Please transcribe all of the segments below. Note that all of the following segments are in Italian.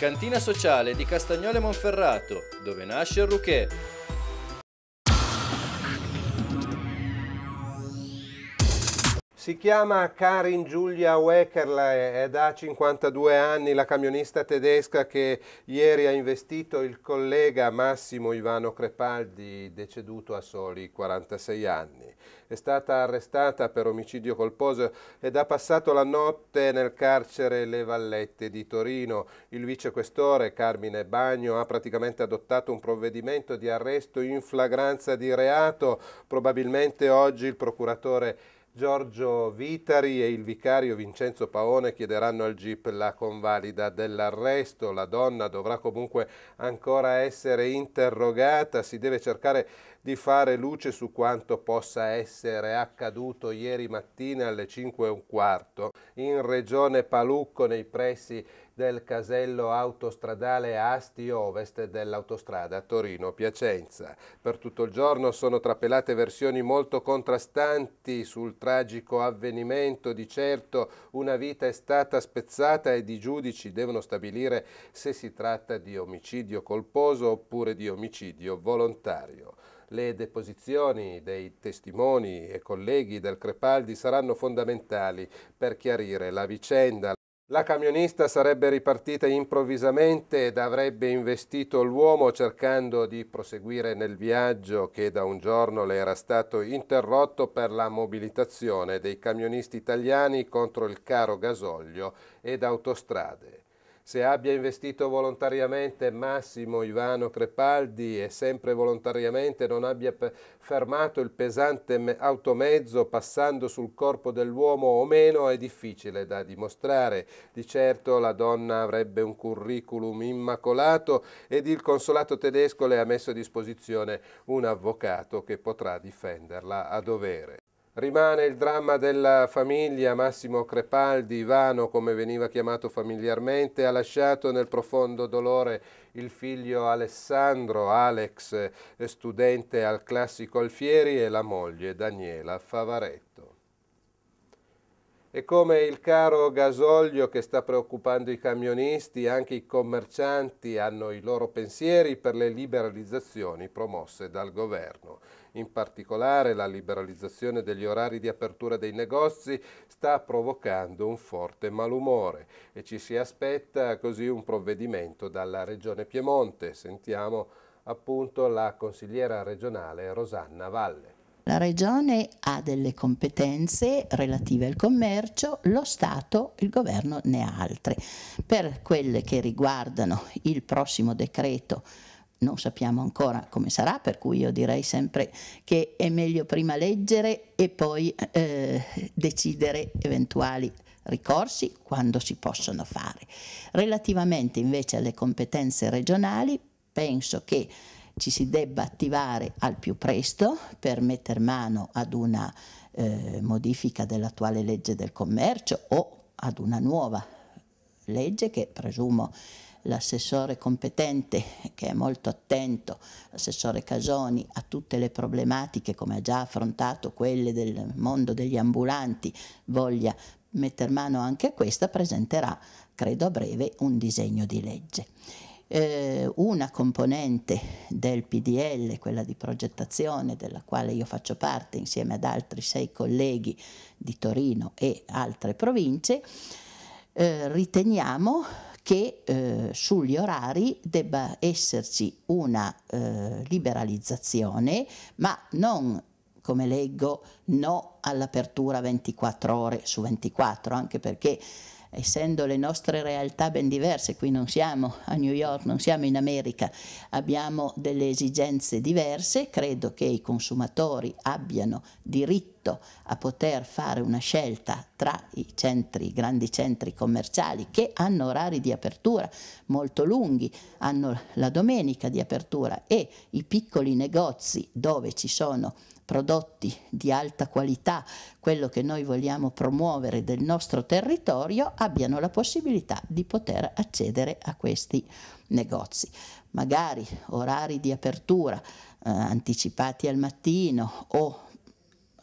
Cantina sociale di Castagnole Monferrato, dove nasce il Rouquet. Si chiama Karin Giulia Weckerle ed ha 52 anni, la camionista tedesca che ieri ha investito il collega Massimo Ivano Crepaldi, deceduto a soli 46 anni. È stata arrestata per omicidio colposo ed ha passato la notte nel carcere Le Vallette di Torino. Il vicequestore Carmine Bagno ha praticamente adottato un provvedimento di arresto in flagranza di reato. Probabilmente oggi il procuratore Giorgio Vitari e il vicario Vincenzo Paone chiederanno al GIP la convalida dell'arresto. La donna dovrà comunque ancora essere interrogata, si deve cercare di fare luce su quanto possa essere accaduto ieri mattina alle 5 e un quarto in regione Palucco nei pressi del casello autostradale Asti Ovest dell'autostrada Torino-Piacenza. Per tutto il giorno sono trapelate versioni molto contrastanti sul tragico avvenimento. Di certo una vita è stata spezzata ed i giudici devono stabilire se si tratta di omicidio colposo oppure di omicidio volontario. Le deposizioni dei testimoni e colleghi del Crepaldi saranno fondamentali per chiarire la vicenda. La camionista sarebbe ripartita improvvisamente ed avrebbe investito l'uomo cercando di proseguire nel viaggio che da un giorno le era stato interrotto per la mobilitazione dei camionisti italiani contro il caro gasolio ed autostrade se abbia investito volontariamente Massimo Ivano Crepaldi e sempre volontariamente non abbia fermato il pesante automezzo passando sul corpo dell'uomo o meno è difficile da dimostrare. Di certo la donna avrebbe un curriculum immacolato ed il consolato tedesco le ha messo a disposizione un avvocato che potrà difenderla a dovere. Rimane il dramma della famiglia, Massimo Crepaldi, Ivano come veniva chiamato familiarmente, ha lasciato nel profondo dolore il figlio Alessandro, Alex, studente al classico Alfieri e la moglie Daniela Favaretto. E come il caro gasolio che sta preoccupando i camionisti, anche i commercianti hanno i loro pensieri per le liberalizzazioni promosse dal governo. In particolare la liberalizzazione degli orari di apertura dei negozi sta provocando un forte malumore e ci si aspetta così un provvedimento dalla Regione Piemonte. Sentiamo appunto la consigliera regionale Rosanna Valle. La Regione ha delle competenze relative al commercio, lo Stato, il Governo ne ha altre. Per quelle che riguardano il prossimo decreto non sappiamo ancora come sarà, per cui io direi sempre che è meglio prima leggere e poi eh, decidere eventuali ricorsi quando si possono fare. Relativamente invece alle competenze regionali, penso che ci si debba attivare al più presto per mettere mano ad una eh, modifica dell'attuale legge del commercio o ad una nuova legge che presumo l'assessore competente che è molto attento, l'assessore Casoni, a tutte le problematiche come ha già affrontato quelle del mondo degli ambulanti, voglia metter mano anche a questa, presenterà, credo a breve, un disegno di legge. Eh, una componente del PDL, quella di progettazione, della quale io faccio parte insieme ad altri sei colleghi di Torino e altre province, eh, riteniamo che eh, sugli orari debba esserci una eh, liberalizzazione, ma non come leggo no all'apertura 24 ore su 24, anche perché essendo le nostre realtà ben diverse, qui non siamo a New York, non siamo in America, abbiamo delle esigenze diverse, credo che i consumatori abbiano diritto diritto a poter fare una scelta tra i centri, i grandi centri commerciali che hanno orari di apertura molto lunghi, hanno la domenica di apertura e i piccoli negozi dove ci sono prodotti di alta qualità, quello che noi vogliamo promuovere del nostro territorio, abbiano la possibilità di poter accedere a questi negozi. Magari orari di apertura eh, anticipati al mattino o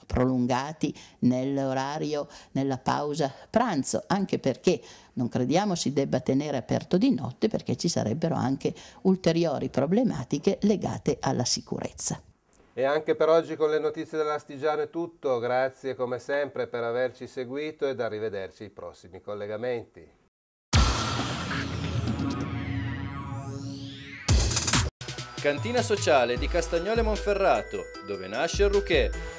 prolungati nell'orario, nella pausa pranzo, anche perché non crediamo si debba tenere aperto di notte perché ci sarebbero anche ulteriori problematiche legate alla sicurezza. E anche per oggi con le notizie dell'Astigiano è tutto, grazie come sempre per averci seguito ed arrivederci ai prossimi collegamenti. Cantina sociale di Castagnole Monferrato, dove nasce il Rouquet